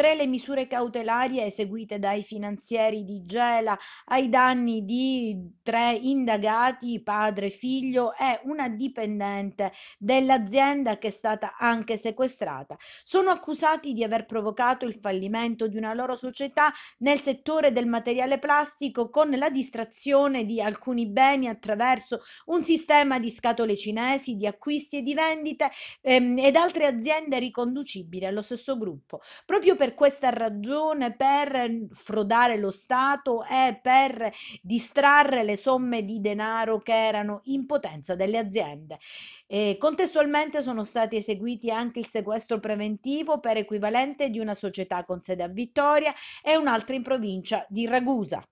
Tre le misure cautelarie eseguite dai finanzieri di Gela ai danni di tre indagati, padre, figlio e una dipendente dell'azienda che è stata anche sequestrata. Sono accusati di aver provocato il fallimento di una loro società nel settore del materiale plastico con la distrazione di alcuni beni attraverso un sistema di scatole cinesi, di acquisti e di vendite ehm, ed altre aziende riconducibili allo stesso gruppo. Proprio per per questa ragione, per frodare lo Stato e per distrarre le somme di denaro che erano in potenza delle aziende. E contestualmente sono stati eseguiti anche il sequestro preventivo per equivalente di una società con sede a Vittoria e un'altra in provincia di Ragusa.